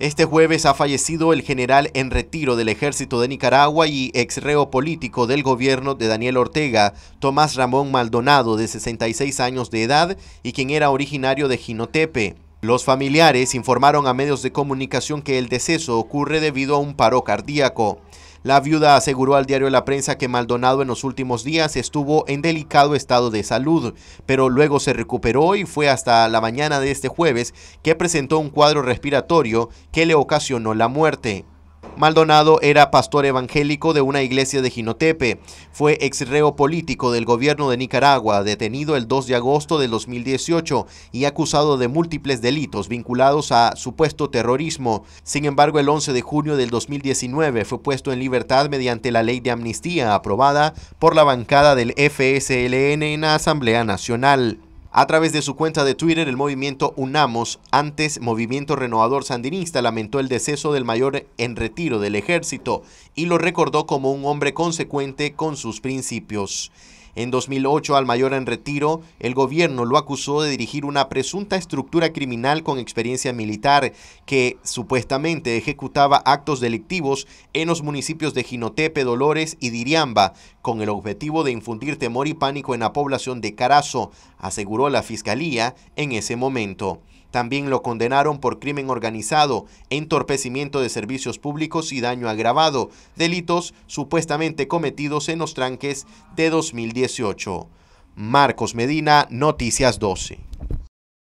Este jueves ha fallecido el general en retiro del ejército de Nicaragua y exreo político del gobierno de Daniel Ortega, Tomás Ramón Maldonado, de 66 años de edad y quien era originario de Jinotepe. Los familiares informaron a medios de comunicación que el deceso ocurre debido a un paro cardíaco. La viuda aseguró al diario La Prensa que Maldonado en los últimos días estuvo en delicado estado de salud, pero luego se recuperó y fue hasta la mañana de este jueves que presentó un cuadro respiratorio que le ocasionó la muerte. Maldonado era pastor evangélico de una iglesia de Jinotepe. Fue exreo político del gobierno de Nicaragua, detenido el 2 de agosto de 2018 y acusado de múltiples delitos vinculados a supuesto terrorismo. Sin embargo, el 11 de junio del 2019 fue puesto en libertad mediante la ley de amnistía aprobada por la bancada del FSLN en la Asamblea Nacional. A través de su cuenta de Twitter, el movimiento Unamos, antes Movimiento Renovador Sandinista, lamentó el deceso del mayor en retiro del ejército y lo recordó como un hombre consecuente con sus principios. En 2008, al mayor en retiro, el gobierno lo acusó de dirigir una presunta estructura criminal con experiencia militar que supuestamente ejecutaba actos delictivos en los municipios de Jinotepe, Dolores y Diriamba, con el objetivo de infundir temor y pánico en la población de Carazo, aseguró la fiscalía en ese momento. También lo condenaron por crimen organizado, entorpecimiento de servicios públicos y daño agravado, delitos supuestamente cometidos en los tranques de 2018. Marcos Medina, Noticias 12.